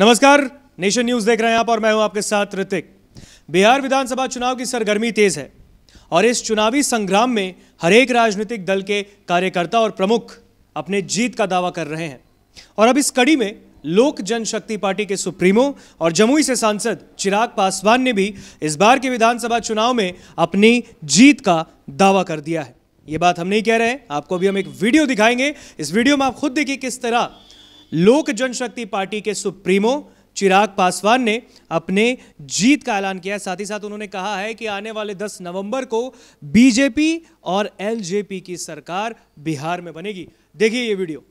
नमस्कार nation news देख रहे हैं आप और मैं हूं आपके साथ ऋतिक बिहार विधानसभा चुनाव की सरगर्मी तेज है और इस चुनावी संग्राम में हरेक राजनीतिक दल के कार्यकर्ता और प्रमुख अपने जीत का दावा कर रहे हैं और अब इस कड़ी में लोक जनशक्ति पार्टी के सुप्रीमो और जमुई से सांसद चिराग पासवान ने भी इस बार के विधानसभा चुनाव में अपनी जीत का दावा कर दिया है ये बात हम नहीं कह रहे हैं आपको अभी हम एक वीडियो दिखाएंगे इस वीडियो में आप खुद देखिए किस तरह लोक जनशक्ति पार्टी के सुप्रीमो चिराग पासवान ने अपने जीत का ऐलान किया साथ ही साथ उन्होंने कहा है कि आने वाले 10 नवंबर को बीजेपी और एलजेपी की सरकार बिहार में बनेगी देखिए ये वीडियो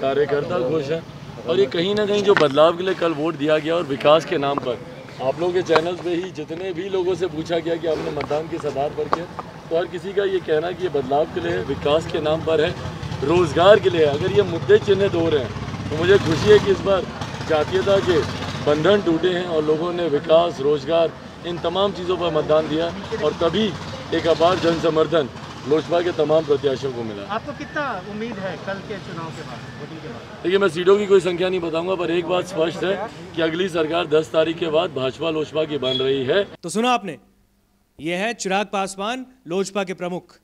कार्यकर्ता खुश है और ये कहीं ना कहीं जो बदलाव के लिए कल वोट दिया गया और विकास के नाम पर आप लोगों के चैनल पे ही जितने भी लोगों से पूछा गया कि आपने मतदान किस आधार पर किया तो हर किसी का ये कहना कि ये बदलाव के लिए विकास के नाम पर है रोज़गार के लिए अगर ये मुद्दे चिन्हित हो रहे हैं तो मुझे खुशी है कि इस बार जातीयता के बंधन टूटे हैं और लोगों ने विकास रोजगार इन तमाम चीज़ों पर मतदान दिया और तभी एक अपार जन समर्थन लोजपा के तमाम प्रत्याशियों को मिला आपको कितना उम्मीद है कल के चुनाव के बाद देखिए मैं सीटों की कोई संख्या नहीं बताऊंगा पर एक बात स्पष्ट है कि अगली सरकार 10 तारीख के बाद भाजपा लोजपा की बन रही है तो सुना आपने ये है चिराग पासवान लोजपा के प्रमुख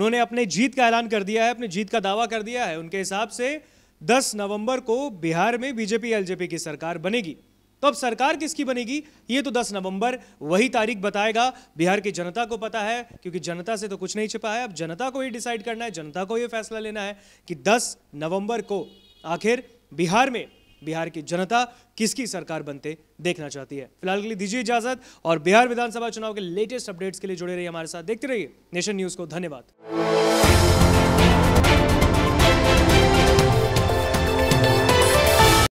उन्होंने अपने जीत का ऐलान कर दिया है अपनी जीत का दावा कर दिया है उनके हिसाब से 10 नवंबर को बिहार में बीजेपी एलजेपी की सरकार बनेगी तो अब सरकार किसकी बनेगी ये तो 10 नवंबर वही तारीख बताएगा बिहार की जनता को पता है क्योंकि जनता से तो कुछ नहीं छिपा है अब जनता को ही डिसाइड करना है जनता को ये फैसला लेना है कि 10 नवंबर को आखिर बिहार में बिहार की जनता किसकी सरकार बनते देखना चाहती है फिलहाल के लिए दीजिए इजाजत और बिहार विधानसभा चुनाव के लेटेस्ट अपडेट्स के लिए जुड़े रहिए हमारे साथ देखते रहिए नेशन न्यूज़ को धन्यवाद